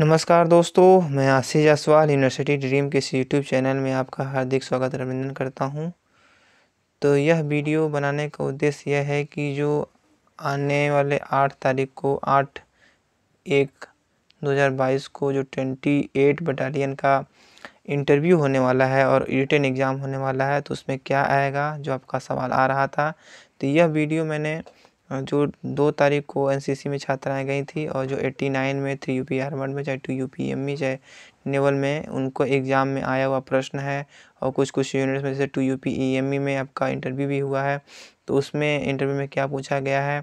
नमस्कार दोस्तों मैं आशीष जायसवाल यूनिवर्सिटी ड्रीम के इस यूट्यूब चैनल में आपका हार्दिक स्वागत अभिनंदन करता हूं तो यह वीडियो बनाने का उद्देश्य यह है कि जो आने वाले आठ तारीख को आठ एक दो हज़ार बाईस को जो ट्वेंटी एट बटालियन का इंटरव्यू होने वाला है और रिटर्न एग्ज़ाम होने वाला है तो उसमें क्या आएगा जो आपका सवाल आ रहा था तो यह वीडियो मैंने जो दो तारीख को एनसीसी में छात्राएं गई थी और जो 89 में थ्री यू पी हार्वर्ड में चाहे टू यू पी एम में चाहे नेवल में उनको एग्ज़ाम में आया हुआ प्रश्न है और कुछ कुछ यूनिट्स में जैसे two U P E M E में आपका इंटरव्यू भी हुआ है तो उसमें इंटरव्यू में क्या पूछा गया है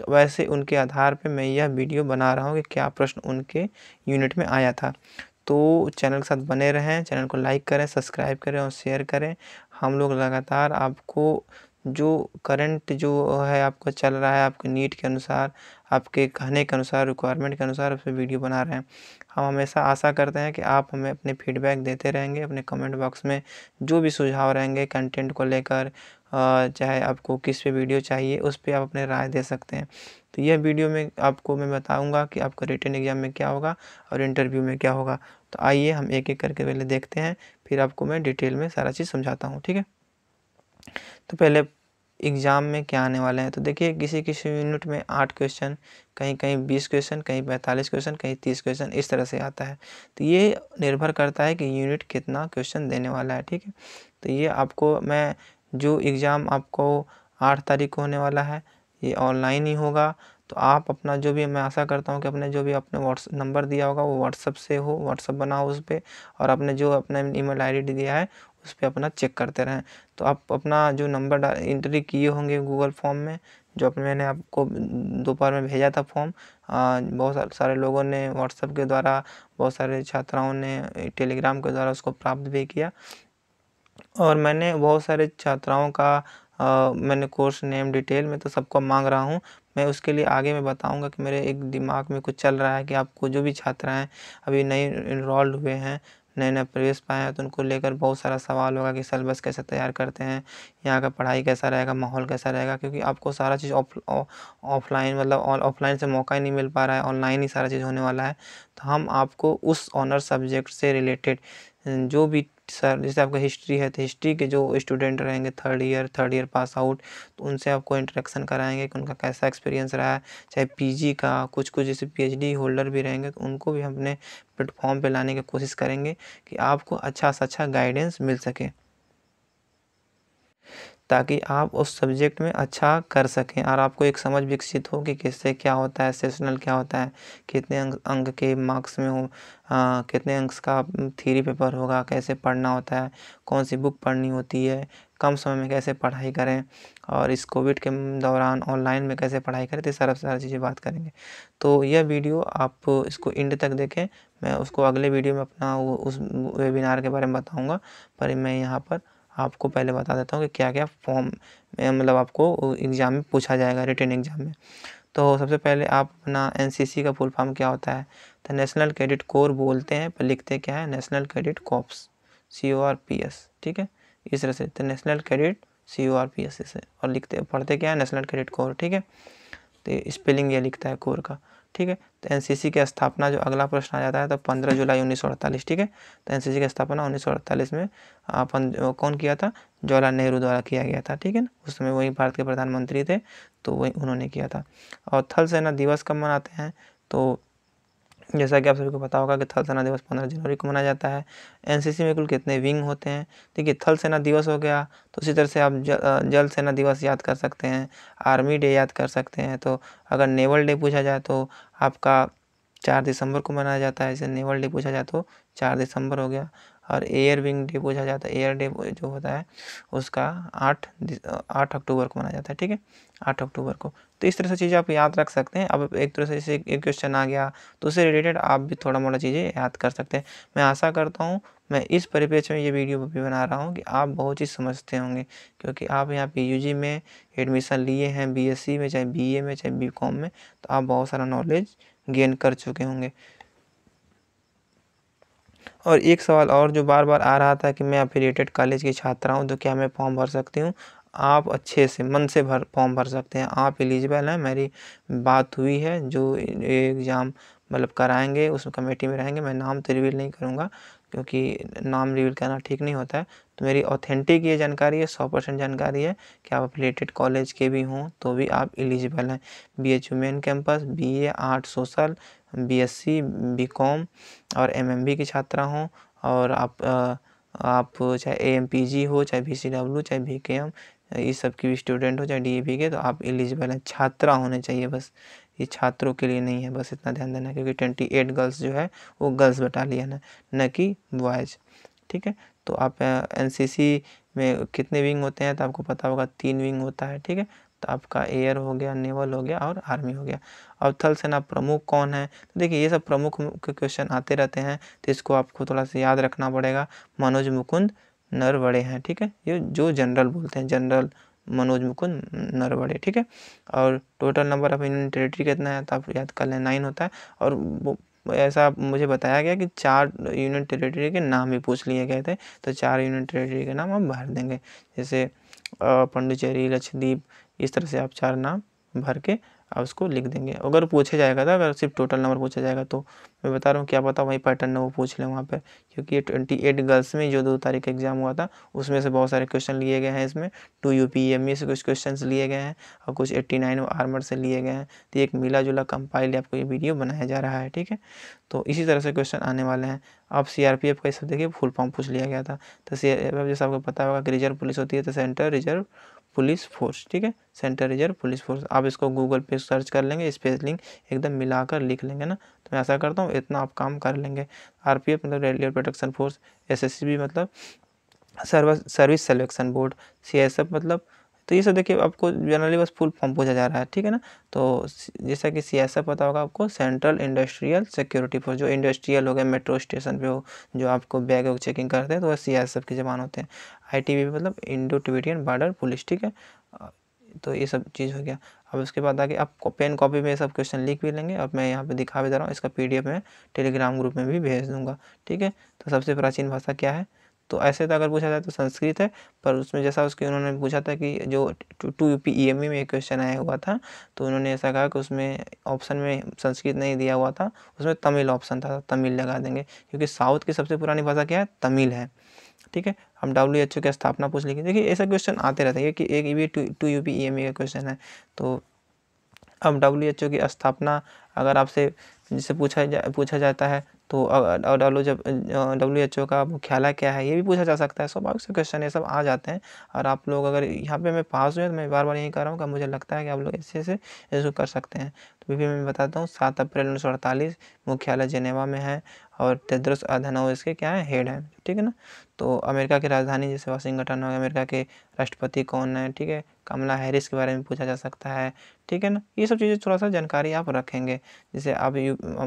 तो वैसे उनके आधार पर मैं यह वीडियो बना रहा हूँ कि क्या प्रश्न उनके यूनिट में आया था तो चैनल के साथ बने रहें चैनल को लाइक करें सब्सक्राइब करें और शेयर करें हम लोग लगातार आपको जो करंट जो है आपका चल रहा है आपके नीड के अनुसार आपके कहने के अनुसार रिक्वायरमेंट के अनुसार उस पर वीडियो बना रहे हैं हम हमेशा आशा करते हैं कि आप हमें अपने फीडबैक देते रहेंगे अपने कमेंट बॉक्स में जो भी सुझाव रहेंगे कंटेंट को लेकर चाहे आपको किस पे वीडियो चाहिए उस पर आप अपने राय दे सकते हैं तो यह वीडियो में आपको मैं बताऊँगा कि आपका रिटर्न एग्ज़ाम में क्या होगा और इंटरव्यू में क्या होगा तो आइए हम एक एक करके पहले देखते हैं फिर आपको मैं डिटेल में सारा चीज़ समझाता हूँ ठीक है तो पहले एग्ज़ाम में क्या आने वाले हैं तो देखिए किसी किसी यूनिट में आठ क्वेश्चन कहीं कहीं बीस क्वेश्चन कहीं पैंतालीस क्वेश्चन कहीं तीस क्वेश्चन इस तरह से आता है तो ये निर्भर करता है कि यूनिट कितना क्वेश्चन देने वाला है ठीक है तो ये आपको मैं जो एग्ज़ाम आपको आठ तारीख को होने वाला है ये ऑनलाइन ही होगा तो आप अपना जो भी मैं आशा करता हूँ कि अपने जो भी अपने व्हाट्स नंबर दिया होगा वो व्हाट्सअप से हो व्हाट्सअप बनाओ उस पर और अपने जो अपना ईमेल आईडी दिया है उस पर अपना चेक करते रहें तो आप अपना जो नंबर इंट्री किए होंगे गूगल फॉर्म में जो अपने मैंने आपको दोपहर में भेजा था फॉर्म बहुत सारे लोगों ने व्हाट्सएप के द्वारा बहुत सारे छात्राओं ने टेलीग्राम के द्वारा उसको प्राप्त भी किया और मैंने बहुत सारे छात्राओं का आ, मैंने कोर्स नेम डिटेल में तो सबको मांग रहा हूँ मैं उसके लिए आगे मैं बताऊँगा कि मेरे एक दिमाग में कुछ चल रहा है कि आपको जो भी छात्र हैं अभी नए इनरोल्ड हुए हैं नए नए प्रवेश पाए हैं तो उनको लेकर बहुत सारा सवाल होगा कि सिलेबस कैसे तैयार करते हैं यहाँ का पढ़ाई कैसा रहेगा माहौल कैसा रहेगा क्योंकि आपको सारा चीज़ ऑफ ऑफलाइन मतलब ऑफलाइन से मौका ही नहीं मिल पा रहा है ऑनलाइन ही सारा चीज़ होने वाला है तो हम आपको उस ऑनर सब्जेक्ट से रिलेटेड जो भी सर जैसे आपका हिस्ट्री है तो हिस्ट्री के जो स्टूडेंट रहेंगे third year third year pass out तो उनसे आपको इंटरेक्शन कराएंगे कि उनका कैसा एक्सपीरियंस रहा है चाहे पीजी का कुछ कुछ जैसे पीएचडी होल्डर भी रहेंगे तो उनको भी हम अपने प्लेटफॉर्म पर लाने की कोशिश करेंगे कि आपको अच्छा से अच्छा गाइडेंस मिल सके ताकि आप उस सब्जेक्ट में अच्छा कर सकें और आपको एक समझ विकसित हो कि किससे क्या होता है सेशनल क्या होता है कितने अंक अंक के मार्क्स में हो आ, कितने अंक का थीरी पेपर होगा कैसे पढ़ना होता है कौन सी बुक पढ़नी होती है कम समय में कैसे पढ़ाई करें और इस कोविड के दौरान ऑनलाइन में कैसे पढ़ाई करें तो सारा सारी चीज़ें बात करेंगे तो यह वीडियो आप इसको एंड तक देखें मैं उसको अगले वीडियो में अपना उस वेबिनार के बारे में बताऊँगा पर मैं यहाँ पर आपको पहले बता देता हूँ कि क्या क्या फॉर्म मतलब आपको एग्ज़ाम में पूछा जाएगा रिटर्न एग्ज़ाम में तो सबसे पहले आप अपना एन का फुल फॉर्म क्या होता है तो नेशनल क्रेडिट कोर बोलते हैं पर लिखते क्या है national credit corps C O R P S ठीक है इस तरह से तो national credit C O R P S से और लिखते पढ़ते क्या है नेशनल क्रेडिट कोर ठीक है तो स्पेलिंग ये लिखता है कोर का ठीक है तो एनसीसी की स्थापना जो अगला प्रश्न आ जाता है तो 15 जुलाई 1948 ठीक है तो एनसीसी की स्थापना 1948 में अपन कौन किया था जवाहरलाल नेहरू द्वारा किया गया था ठीक है ना उस समय वही भारत के प्रधानमंत्री थे तो वही उन्होंने किया था और थल सेना दिवस कब मनाते हैं तो जैसा कि आप सभी को पता होगा कि थल सेना दिवस पंद्रह जनवरी को मनाया जाता है एनसीसी में कुल कितने विंग होते हैं देखिए थल सेना दिवस हो गया तो उसी तरह से आप जल, जल सेना दिवस याद कर सकते हैं आर्मी डे याद कर सकते हैं तो अगर नेवल डे पूछा जाए तो आपका चार दिसंबर को मनाया जाता है जैसे नेवल डे पूछा जाए तो चार दिसंबर हो गया और एयर विंग डे पूछा जाता है एयर डे जो होता है उसका आठ आठ अक्टूबर को मनाया जाता है ठीक है आठ अक्टूबर को तो इस तरह से चीज़ें आप याद रख सकते हैं अब एक तरह से जैसे एक क्वेश्चन आ गया तो उससे रिलेटेड आप भी थोड़ा मोटा चीज़ें याद कर सकते हैं मैं आशा करता हूँ मैं इस परिप्रेक्ष्य में ये वीडियो भी बना रहा हूँ कि आप बहुत चीज़ समझते होंगे क्योंकि आप यहाँ जी में एडमिशन लिए हैं सी में चाहे ए में चाहे कॉम में तो आप बहुत सारा नॉलेज गेन कर चुके होंगे और एक सवाल और जो बार बार आ रहा था कि मैं अपिलेटेड कॉलेज की छात्रा हूँ तो क्या मैं फॉर्म भर सकती हूँ आप अच्छे से मन से भर फॉर्म भर सकते हैं आप एलिजिबल हैं मेरी बात हुई है जो एग्ज़ाम मतलब कराएंगे उस कमेटी में रहेंगे मैं नाम तो रिवील नहीं करूँगा क्योंकि नाम रिवील करना ठीक नहीं होता है तो मेरी ऑथेंटिक ये जानकारी है सौ परसेंट जानकारी है कि आप अफिलेटेड कॉलेज के भी हों तो भी आप एलिजिबल हैं B H main campus B A art social BSc BCom और एमएमबी की छात्रा हों और आप आप चाहे एएमपीजी हो चाहे बी चाहे बी के एम इस सब की स्टूडेंट हो चाहे डी e के तो आप एलिजिबल हैं छात्रा होने चाहिए बस ये छात्रों के लिए नहीं है बस इतना ध्यान देना क्योंकि ट्वेंटी एट गर्ल्स जो है वो गर्ल्स बटालियन है न कि बॉयज़ ठीक है तो आप एन में कितने विंग होते हैं तो आपको पता होगा तीन विंग होता है ठीक है तो आपका एयर हो गया नेवल हो गया और आर्मी हो गया अब थल सेना प्रमुख कौन है तो देखिए ये सब प्रमुख के क्वेश्चन आते रहते हैं तो इसको आपको थोड़ा सा याद रखना पड़ेगा मनोज मुकुंद नरवड़े हैं ठीक है ये जो जनरल बोलते हैं जनरल मनोज मुकुंद नरवड़े ठीक है और total number of Indian territory कितना है तो आप याद कर लें नाइन होता है और ऐसा मुझे बताया गया कि चार यूनियन टेरेटरी के नाम भी पूछ लिए गए थे तो चार यूनियन टेरेटरी के नाम हम भर देंगे जैसे पंडुचेरी लक्षद्वीप इस तरह से आप चार नाम भर के आप उसको लिख देंगे अगर पूछे जाएगा था तो, अगर सिर्फ टोटल नंबर पूछा जाएगा तो मैं बता रहा हूँ क्या पता वही पैटर्न वो पूछ लें वहाँ पर क्योंकि ये ट्वेंटी एट गर्ल्स में जो दो तारीख का एग्ज़ाम हुआ था उसमें से बहुत सारे क्वेश्चन लिए गए हैं इसमें टू यू पी एम से कुछ क्वेश्चन लिए गए हैं और कुछ एट्टी नाइन आर्मर से लिए गए हैं तो एक मिला जुला कंपाइल आपको ये वीडियो बनाया जा रहा है ठीक है तो इसी तरह से क्वेश्चन आने वाले हैं अब सी आर पी एफ का ये सब देखिए फुल फॉर्म पूछ लिया गया था तो सी आर पी एफ जैसे आपको पता होगा कि रिजर्व पुलिस होती है तो सेंट्रल रिजर्व पुलिस फोर्स ठीक है सेंट्रल रिजर्व पुलिस फोर्स आप इसको गूगल पे सर्च कर लेंगे स्पेस लिंक एकदम मिलाकर लिख लेंगे ना तो मैं ऐसा करता हूँ इतना आप काम कर लेंगे आरपीएफ मतलब रेलवे प्रोटेक्शन फोर्स बी मतलब serves service selection board CSF मतलब तो ये सब देखिए आपको जनरली बस फुल फॉर्म पूछा जा रहा है ठीक है ना तो जैसा कि सी एस पता होगा आपको सेंट्रल इंडस्ट्रियल सिक्योरिटी फोर्स जो इंडस्ट्रियल हो गया मेट्रो स्टेशन पे हो जो आपको बैग वैग चेकिंग करते हैं तो वह सी एस की जवान होते हैं आई टी मतलब इंडो टिबेटियन बॉर्डर पुलिस ठीक है तो ये सब चीज़ हो गया अब उसके बाद आगे आप पेन कॉपी में सब क्वेश्चन लिख भी लेंगे अब मैं यहाँ पे दिखा भी दे रहा हूँ इसका पीडीएफ मैं टेलीग्राम ग्रुप में भी भेज दूंगा ठीक है तो सबसे प्राचीन भाषा क्या है तो ऐसे तो अगर पूछा जाए तो संस्कृत है पर उसमें जैसा उसके उन्होंने पूछा था कि जो two U P E M E में एक क्वेश्चन आया हुआ था तो उन्होंने ऐसा कहा कि उसमें ऑप्शन में संस्कृत नहीं दिया हुआ था उसमें तमिल ऑप्शन था तमिल लगा देंगे क्योंकि साउथ की सबसे पुरानी भाषा क्या है तमिल है ठीक है हम डब्ल्यू एच ओ की स्थापना पूछ लेंगे देखिए ऐसा क्वेश्चन आते रहते हैं कि एक E two two U P E M A का क्वेश्चन है तो अब डब्ल्यू एच ओ की स्थापना अगर आपसे जिससे पूछा जा पूछा जाता है तो डब्ल्यू जब डब्ल्यू एच ओ का मुख्यालय क्या है ये भी पूछा जा सकता है स्वाभाविक से क्वेश्चन ये सब आ जाते हैं और आप लोग अगर यहाँ पे मैं पास हुए तो मैं बार बार यही कर रहा हूँ कि मुझे लगता है कि आप लोग ऐसे ऐसे इसको कर सकते हैं तो भी मैं बताता हूँ सात अप्रैल उन्नीस सौ अड़तालीस मुख्यालय जेनेवा में है और तेद्रस अधनो इसके क्या है हेड है ठीक है ना तो अमेरिका की राजधानी जैसे वाशिंगटन हो गया अमेरिका के राष्ट्रपति कौन है ठीक है कमला हैरिस के बारे में पूछा जा सकता है ठीक है ना ये सब चीज़ें थोड़ा सा जानकारी आप रखेंगे जैसे आप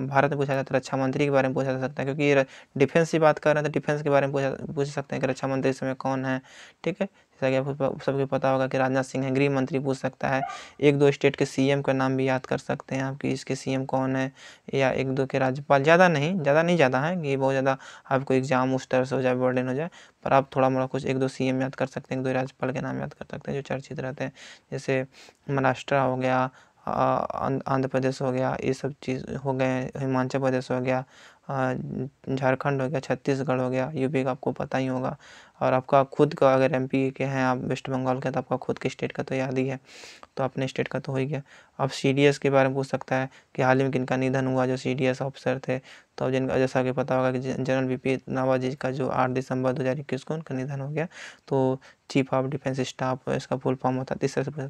भारत में पूछा जाता है रक्षा अच्छा मंत्री के बारे में पूछा जा सकता है क्योंकि ये डिफेंस की बात कर रहे हैं तो डिफेंस के बारे में पूछ सकते हैं कि रक्षा अच्छा मंत्री इस समय कौन है ठीक है जैसा कि आप सबको पता होगा कि राजनाथ सिंह हैं गृह मंत्री पूछ सकता है एक दो स्टेट के सीएम का नाम भी याद कर सकते हैं आप कि इसके सीएम कौन है या एक दो के राज्यपाल ज़्यादा नहीं ज़्यादा नहीं ज़्यादा है कि बहुत ज़्यादा आपको एग्जाम उस तरह से हो जाए बर्डन हो जाए पर आप थोड़ा मोड़ा कुछ एक दो सी याद कर सकते हैं एक दो राज्यपाल के नाम याद कर सकते हैं जो चर्चित रहते हैं जैसे महाराष्ट्र हो गया आंध्र प्रदेश हो गया ये सब चीज़ हो गए हिमाचल प्रदेश हो गया झारखंड हो गया छत्तीसगढ़ हो गया यूपी का आपको पता ही होगा और आपका खुद का अगर एमपी के हैं आप वेस्ट बंगाल के तो आपका खुद के स्टेट का तो याद ही है तो अपने स्टेट का तो हो ही गया अब सी के बारे में पूछ सकता है कि हाल ही में किनका निधन हुआ जो सी ऑफिसर थे तो जिनका जैसा कि पता होगा कि जनरल बी पी नवाजी का जो आठ दिसंबर 2021 को उनका निधन हो गया तो चीफ ऑफ डिफेंस स्टाफ इसका फुल फॉर्म होता है इस तरह से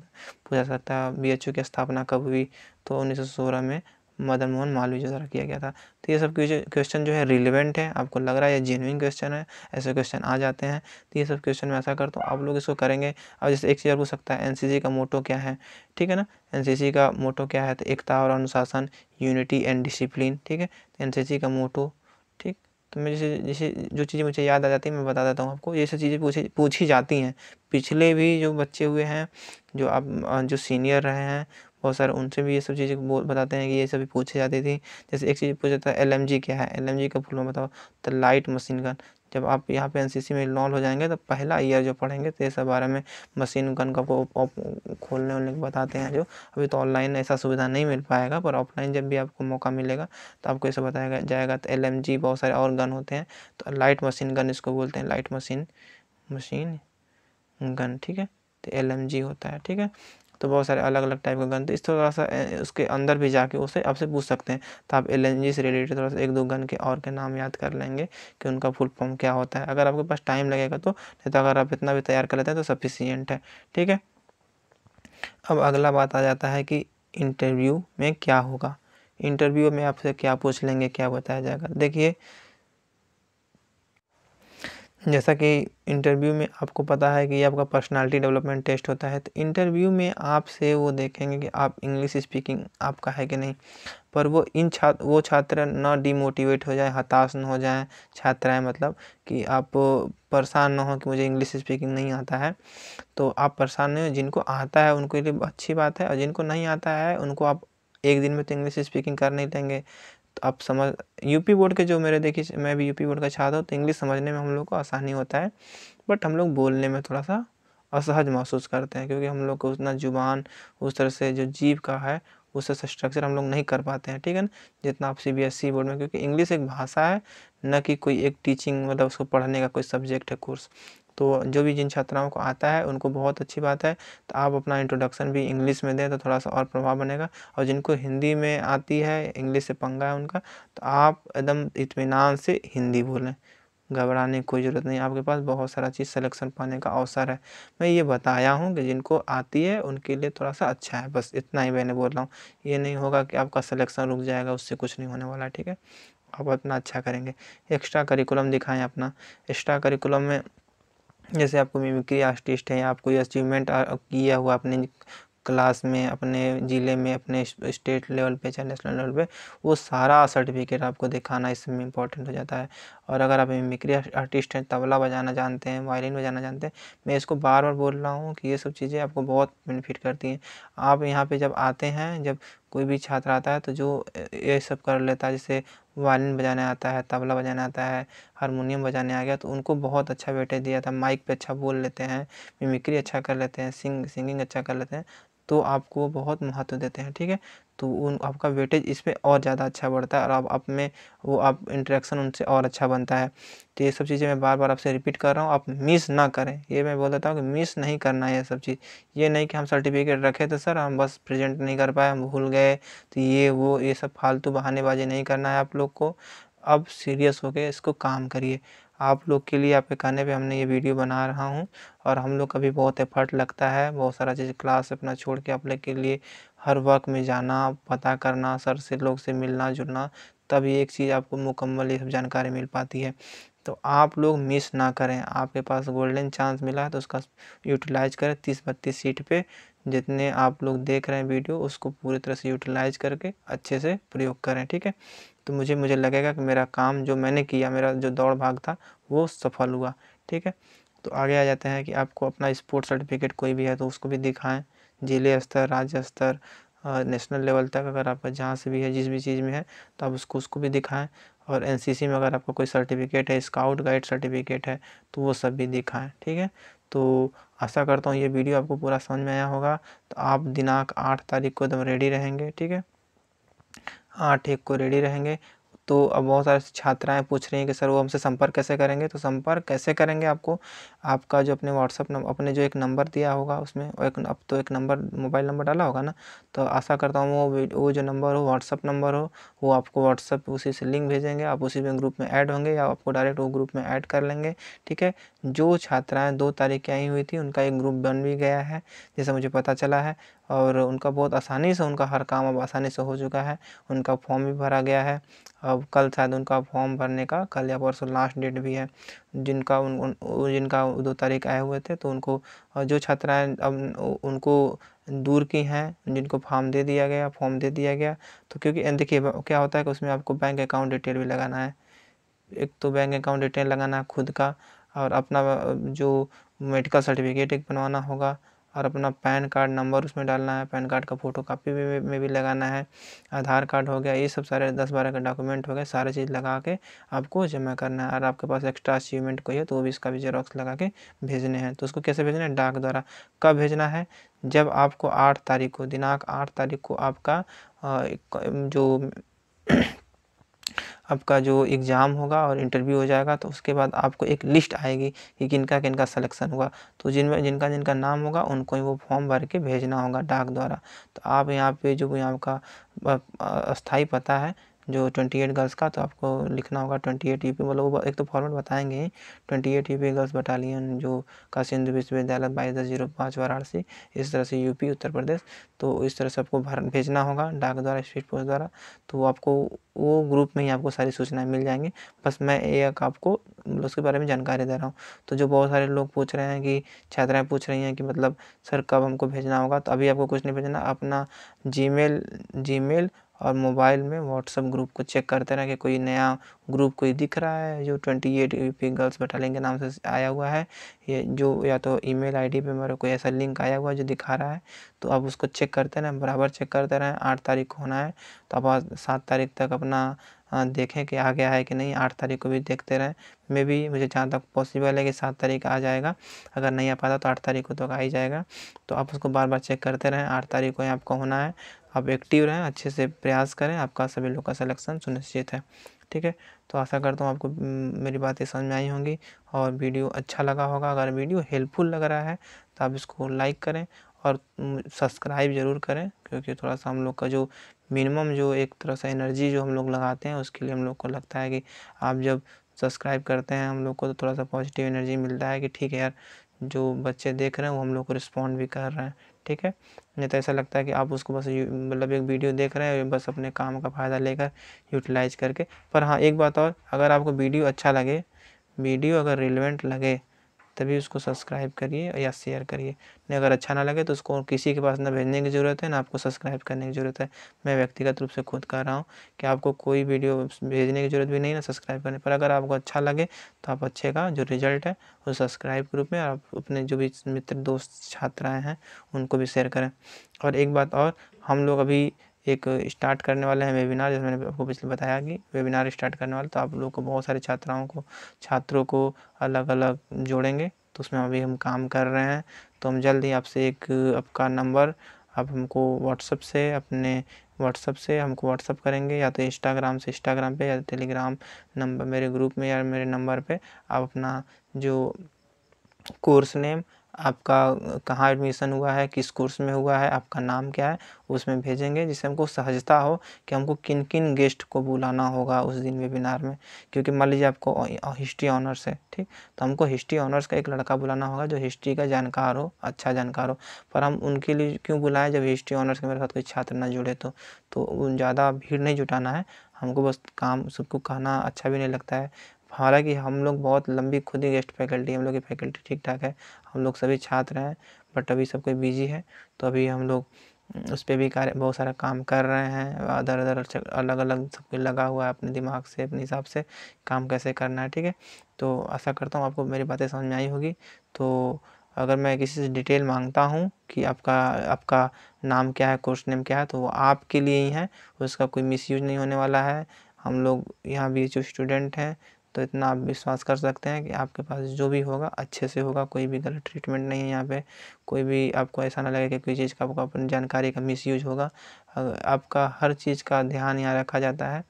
पूछा सकता है बी की स्थापना कब हुई तो उन्नीस में मदन मोहन मालवीय द्वारा किया गया था तो ये सब क्वेश्चन जो है रिलेवेंट है आपको लग रहा है ये जेनविन क्वेश्चन है ऐसे क्वेश्चन आ जाते हैं तो ये सब क्वेश्चन में ऐसा करता तो हूँ आप लोग इसको करेंगे अब जैसे एक चीज़ पूछ सकता है एनसीसी का मोटो क्या है ठीक है ना एनसीसी का मोटो क्या है तो एकता और अनुशासन यूनिटी एंड डिसिप्लिन ठीक है एन तो का मोटो ठीक तो मैं जैसे जैसे जो चीज़ें मुझे याद आ जाती है मैं बता देता हूँ आपको ये सब चीज़ें पूछी पूछी जाती हैं पिछले भी जो बच्चे हुए हैं जो आप जो सीनियर रहे हैं और सर उनसे भी ये सब चीज़ें बोल बताते हैं कि ये सभी पूछी जाती थी जैसे एक चीज़ पूछा जाता है एल क्या है एल का फुल फॉर्म बताओ तो लाइट मशीन गन जब आप यहाँ पे एनसीसी में इनरोल हो जाएंगे तो पहला ईयर जो पढ़ेंगे तो ये सब बारे में मशीन गन का खोलने वोलने बताते हैं जो अभी तो ऑनलाइन ऐसा सुविधा नहीं मिल पाएगा पर ऑफलाइन जब भी आपको मौका मिलेगा तो आपको ऐसा बताया जाएगा तो एल बहुत सारे और गन होते हैं तो लाइट मशीन गन इसको बोलते हैं लाइट मशीन मशीन गन ठीक है तो एल होता है ठीक है तो बहुत सारे अलग अलग टाइप के गन थे इस थोड़ा सा उसके अंदर भी जाके उसे आपसे पूछ सकते हैं तो आप एल से रिलेटेड थोड़ा सा एक दो गन के और के नाम याद कर लेंगे कि उनका फुल फॉर्म क्या होता है अगर आपके पास टाइम लगेगा तो नहीं तो अगर आप इतना भी तैयार कर लेते हैं तो सफिशियंट है ठीक है अब अगला बात आ जाता है कि इंटरव्यू में क्या होगा इंटरव्यू में आपसे क्या पूछ लेंगे क्या बताया जाएगा देखिए जैसा कि इंटरव्यू में आपको पता है कि आपका पर्सनालिटी डेवलपमेंट टेस्ट होता है तो इंटरव्यू में आपसे वो देखेंगे कि आप इंग्लिश स्पीकिंग आपका है कि नहीं पर वो इन छात्र वो छात्र न डिमोटिवेट हो जाए हताश न हो जाए छात्राएं मतलब कि आप परेशान ना हो कि मुझे इंग्लिश स्पीकिंग नहीं आता है तो आप परेशान नहीं हो जिनको आता है उनके लिए अच्छी बात है और जिनको नहीं आता है उनको आप एक दिन में तो इंग्लिश स्पीकिंग कर नहीं देंगे तो आप समझ यूपी बोर्ड के जो मेरे देखिए मैं भी यूपी बोर्ड का छात्र हूँ तो इंग्लिश समझने में हम लोग को आसानी होता है बट हम लोग बोलने में थोड़ा सा असहज महसूस करते हैं क्योंकि हम लोग को उतना जुबान उस तरह से जो जीव का है उस तरह से स्ट्रक्चर हम लोग नहीं कर पाते हैं ठीक है ना जितना आप C B S E board में क्योंकि इंग्लिश एक भाषा है न कि कोई एक टीचिंग मतलब उसको पढ़ने का कोई सब्जेक्ट है कोर्स तो जो भी जिन छात्राओं को आता है उनको बहुत अच्छी बात है तो आप अपना इंट्रोडक्शन भी इंग्लिश में दें तो थोड़ा सा और प्रभाव बनेगा और जिनको हिंदी में आती है इंग्लिश से पंगा है उनका तो आप एकदम इतमान से हिंदी बोलें घबराने की कोई ज़रूरत नहीं आपके पास बहुत सारा चीज़ सिलेक्शन पाने का अवसर है मैं ये बताया हूँ कि जिनको आती है उनके लिए थोड़ा सा अच्छा है बस इतना ही मैंने बोल रहा हूँ ये नहीं होगा कि आपका सिलेक्शन रुक जाएगा उससे कुछ नहीं होने वाला ठीक है आप अपना अच्छा करेंगे एक्स्ट्रा करिकुलम दिखाएं अपना एक्स्ट्रा करिकुलम में जैसे आपको मिमिक्री आर्टिस्ट हैं आप कोई अचीवमेंट किया हुआ अपने क्लास में अपने ज़िले में अपने स्टेट लेवल पे चाहे नेशनल लेवल पे वो सारा सर्टिफिकेट आपको दिखाना इसमें इंपॉर्टेंट हो जाता है और अगर आप मिमिक्री आर्टिस्ट हैं तबला बजाना जानते हैं वायलिन बजाना जानते हैं मैं इसको बार बार बोल रहा हूँ कि ये सब चीज़ें आपको बहुत बेनिफिट करती हैं आप यहाँ पर जब आते हैं जब कोई भी छात्र आता है तो जो ये सब कर लेता है जैसे वायलिन बजाने आता है तबला बजाने आता है हारमोनियम बजाने आ गया तो उनको बहुत अच्छा वेटेज दिया था माइक पे अच्छा बोल लेते हैं मिमिक्री अच्छा कर लेते हैं सिंग सिंगिंग अच्छा कर लेते हैं तो आपको बहुत महत्व देते हैं ठीक है तो उन आपका वेटेज इसमें और ज़्यादा अच्छा बढ़ता है और आप आप में वो आप इंटरेक्शन उनसे और अच्छा बनता है तो ये सब चीज़ें मैं बार बार आपसे रिपीट कर रहा हूँ आप मिस ना करें ये मैं बोल देता हूँ कि मिस नहीं करना है ये सब चीज़ ये नहीं कि हम सर्टिफिकेट रखे तो सर हम बस प्रेजेंट नहीं कर पाए हम भूल गए तो ये वो ये सब फालतू बहानेबाजी नहीं करना है आप लोग को अब सीरियस होकर इसको काम करिए आप लोग के लिए आपके कहने पे हमने ये वीडियो बना रहा हूँ और हम लोग का भी बहुत एफर्ट लगता है बहुत सारा चीज़ क्लास अपना छोड़ के आप लोग के लिए हर वर्क में जाना पता करना सर से लोग से मिलना जुलना तभी एक चीज़ आपको मुकम्मल ये सब जानकारी मिल पाती है तो आप लोग मिस ना करें आपके पास गोल्डन चांस मिला है तो उसका यूटिलाइज करें तीस बत्तीस सीट पर जितने आप लोग देख रहे हैं वीडियो उसको पूरी तरह से यूटिलाइज करके अच्छे से प्रयोग करें ठीक है तो मुझे मुझे लगेगा कि मेरा काम जो मैंने किया मेरा जो दौड़ भाग था वो सफल हुआ ठीक है तो आगे आ जाते हैं कि आपको अपना स्पोर्ट्स सर्टिफिकेट कोई भी है तो उसको भी दिखाएँ जिले स्तर राज्य स्तर नेशनल लेवल तक अगर आपका जहाँ से भी है जिस भी चीज़ में है तो आप उसको उसको भी दिखाएँ और एन में अगर आपका कोई सर्टिफिकेट है स्काउट गाइड सर्टिफिकेट है तो वो सब भी दिखाएँ ठीक है तो आशा करता हूँ ये वीडियो आपको पूरा समझ में आया होगा तो आप दिनांक आठ तारीख को एकदम रेडी रहेंगे ठीक है आठ एक को रेडी रहेंगे तो अब बहुत सारे छात्राएं पूछ रही हैं कि सर वो हमसे संपर्क कैसे करेंगे तो संपर्क कैसे करेंगे आपको आपका जो अपने व्हाट्सअप नंबर अपने जो एक नंबर दिया होगा उसमें एक अब तो एक नंबर मोबाइल नंबर डाला होगा ना तो आशा करता हूँ वो वो जो नंबर हो व्हाट्सअप नंबर हो वो आपको व्हाट्सअप उसी से लिंक भेजेंगे आप उसी में ग्रुप में ऐड होंगे या आपको डायरेक्ट वो ग्रुप में ऐड कर लेंगे ठीक है जो छात्राएँ दो तारीख की आई हुई थी उनका एक ग्रुप बन भी गया है जैसे मुझे पता चला है और उनका बहुत आसानी से उनका हर काम अब आसानी से हो चुका है उनका फॉर्म भी भरा गया है अब कल शायद उनका फॉर्म भरने का कल या परसों लास्ट डेट भी है जिनका उन, उन जिनका दो तारीख आए हुए थे तो उनको जो छात्राएं अब उनको दूर की हैं जिनको फॉर्म दे दिया गया फॉर्म दे दिया गया तो क्योंकि देखिए क्या होता है कि उसमें आपको बैंक अकाउंट डिटेल भी लगाना है एक तो बैंक अकाउंट डिटेल लगाना है खुद का और अपना जो मेडिकल सर्टिफिकेट एक बनवाना होगा और अपना पैन कार्ड नंबर उसमें डालना है पैन कार्ड का फ़ोटो कापी में, में भी लगाना है आधार कार्ड हो गया ये सब सारे दस बारह का डॉक्यूमेंट हो गया सारे चीज़ लगा के आपको जमा करना है और आपके पास एक्स्ट्रा अचीवमेंट कोई है तो वो भी इसका भी जेरोक्स लगा के भेजने हैं तो उसको कैसे भेजना है डाक द्वारा कब भेजना है जब आपको आठ तारीख को दिनांक आठ तारीख को आपका जो आपका जो एग्ज़ाम होगा और इंटरव्यू हो जाएगा तो उसके बाद आपको एक लिस्ट आएगी कि किनका किनका सिलेक्शन हुआ तो जिनमें जिनका जिनका नाम होगा उनको ही वो फॉर्म भर के भेजना होगा डाक द्वारा तो आप यहाँ पे जो यहाँ का स्थाई पता है जो ट्वेंटी एट गर्ल्स का तो आपको लिखना होगा ट्वेंटी एट यू पी मतलब एक तो फॉर्मेट बताएंगे ही twenty eight U P girls battalion जो काशी हिंदू विश्वविद्यालय बाईस दस जीरो पाँच वाराणसी इस तरह से यूपी उत्तर प्रदेश तो इस तरह से आपको भर भेजना होगा डाक द्वारा स्पीड पोस्ट द्वारा तो आपको वो ग्रुप में ही आपको सारी सूचनाएँ मिल जाएंगी बस मैं एक आपको मतलब उसके बारे में जानकारी दे रहा हूँ तो जो बहुत सारे लोग पूछ रहे हैं कि छात्राएँ पूछ रही हैं कि मतलब सर कब हमको भेजना होगा तो अभी आपको कुछ नहीं भेजना अपना जी मेल जी मेल और मोबाइल में व्हाट्सअप ग्रुप को चेक करते रहें कि कोई नया ग्रुप कोई दिख रहा है जो twenty eight U P girls battalion के नाम से आया हुआ है ये जो या तो ईमेल आईडी पे मेरा कोई ऐसा लिंक आया हुआ है जो दिखा रहा है तो आप उसको चेक करते रहें बराबर चेक करते रहें आठ तारीख को होना है तो आप सात तारीख तक अपना देखें कि आ गया है कि नहीं आठ तारीख को भी देखते रहें मे भी मुझे जहाँ तक पॉसिबल है कि सात तारीख आ जाएगा अगर नहीं आ पाता तो आठ तारीख को तक तो आ ही जाएगा तो आप उसको बार बार चेक करते रहें आठ तारीख को यहाँ आपको होना है आप एक्टिव रहें अच्छे से प्रयास करें आपका सभी लोग का सलेक्शन सुनिश्चित है ठीक है तो आशा करता हूँ आपको मेरी बातें समझ में आई होंगी और वीडियो अच्छा लगा होगा अगर वीडियो हेल्पफुल लग रहा है तो आप इसको लाइक करें और सब्सक्राइब ज़रूर करें क्योंकि थोड़ा सा हम लोग का जो मिनिमम जो एक तरह से एनर्जी जो हम लोग लगाते हैं उसके लिए हम लोग को लगता है कि आप जब सब्सक्राइब करते हैं हम लोग को तो थोड़ा सा पॉजिटिव एनर्जी मिलता है कि ठीक है यार जो बच्चे देख रहे हैं वो हम लोग को रिस्पॉन्ड भी कर रहे हैं ठीक है नहीं तो ऐसा लगता है कि आप उसको बस मतलब एक वीडियो देख रहे हैं बस अपने काम का फ़ायदा लेकर यूटिलाइज करके पर हाँ एक बात और अगर आपको वीडियो अच्छा लगे वीडियो अगर रिलेवेंट लगे तभी उसको सब्सक्राइब करिए या शेयर करिए नहीं अगर अच्छा ना लगे तो उसको किसी के पास ना भेजने की ज़रूरत है ना आपको सब्सक्राइब करने की ज़रूरत है मैं व्यक्तिगत रूप से खुद कह रहा हूँ कि आपको कोई वीडियो भेजने की ज़रूरत भी नहीं ना सब्सक्राइब करने पर अगर आपको अच्छा लगे तो आप अच्छे का जो रिजल्ट है वो सब्सक्राइब ग्रुप में आप अपने जो भी मित्र दोस्त छात्राएँ हैं उनको भी शेयर करें और एक बात और हम लोग अभी एक स्टार्ट करने वाले हैं वेबिनार जैसे मैंने आपको पिछले बताया कि वेबिनार स्टार्ट करने वाले तो आप लोग को बहुत सारे छात्राओं को छात्रों को अलग अलग जोड़ेंगे तो उसमें अभी हम काम कर रहे हैं तो हम जल्द ही आपसे एक आपका नंबर आप हमको व्हाट्सअप से अपने व्हाट्सअप से हमको व्हाट्सअप करेंगे या तो इंस्टाग्राम से इंस्टाग्राम पे या तो टेलीग्राम नंबर मेरे ग्रुप में या मेरे नंबर पे आप अपना जो कोर्स नेम आपका कहाँ एडमिशन हुआ है किस कोर्स में हुआ है आपका नाम क्या है उसमें भेजेंगे जिससे हमको सहजता हो कि हमको किन किन गेस्ट को बुलाना होगा उस दिन वेबिनार में क्योंकि मान लीजिए आपको हिस्ट्री ऑनर्स है ठीक तो हमको हिस्ट्री ऑनर्स का एक लड़का बुलाना होगा जो हिस्ट्री का जानकार हो अच्छा जानकार हो पर हम उनके लिए क्यों बुलाएं जब हिस्ट्री ऑनर्स के मेरे साथ कोई छात्र ना जुड़े तो, तो ज़्यादा भीड़ नहीं जुटाना है हमको बस काम सबको कहना अच्छा भी नहीं लगता है हालांकि हम लोग बहुत लंबी खुद ही गेस्ट फैकल्टी हम लोग की फैकल्टी ठीक ठाक है हम लोग सभी छात्र हैं बट अभी सब कोई बिजी है तो अभी हम लोग उस पर भी कार्य बहुत सारा काम कर रहे हैं अदर अदर अच्छा, अलग अलग सब कुछ लगा हुआ है अपने दिमाग से अपने हिसाब से काम कैसे करना है ठीक है तो आशा करता हूँ आपको मेरी बातें समझ में आई होगी तो अगर मैं किसी से डिटेल मांगता हूँ कि आपका आपका नाम क्या है कोर्स नेम क्या है तो वो आपके लिए ही है उसका कोई मिसयूज नहीं होने वाला है हम लोग यहाँ भी जो स्टूडेंट हैं तो इतना आप विश्वास कर सकते हैं कि आपके पास जो भी होगा अच्छे से होगा कोई भी गलत ट्रीटमेंट नहीं है यहाँ पे कोई भी आपको ऐसा ना लगे कि कोई चीज़ का आपको अपनी जानकारी का मिसयूज होगा आपका हर चीज़ का ध्यान यहाँ रखा जाता है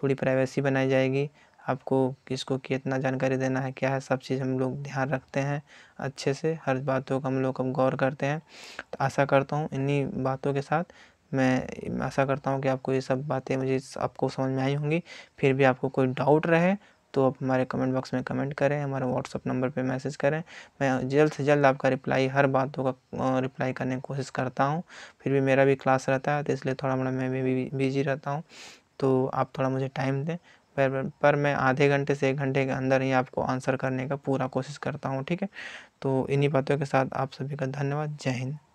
पूरी प्राइवेसी बनाई जाएगी आपको किसको कितना जानकारी देना है क्या है सब चीज़ हम लोग ध्यान रखते हैं अच्छे से हर बातों का हम लोग अब गौर करते हैं तो आशा करता हूँ इन्हीं बातों के साथ मैं आशा करता हूँ कि आपको ये सब बातें मुझे आपको समझ में आई होंगी फिर भी आपको कोई डाउट रहे तो आप हमारे कमेंट बॉक्स में कमेंट करें हमारे व्हाट्सअप नंबर पे मैसेज करें मैं जल्द से जल्द आपका रिप्लाई हर बातों का रिप्लाई करने की कोशिश करता हूँ फिर भी मेरा भी क्लास रहता है तो इसलिए थोड़ा मोड़ा मैं भी बिजी रहता हूँ तो आप थोड़ा मुझे टाइम दें पर पर मैं आधे घंटे से एक घंटे के अंदर ही आपको आंसर करने का पूरा कोशिश करता हूँ ठीक है तो इन्हीं बातों के साथ आप सभी का धन्यवाद जय हिंद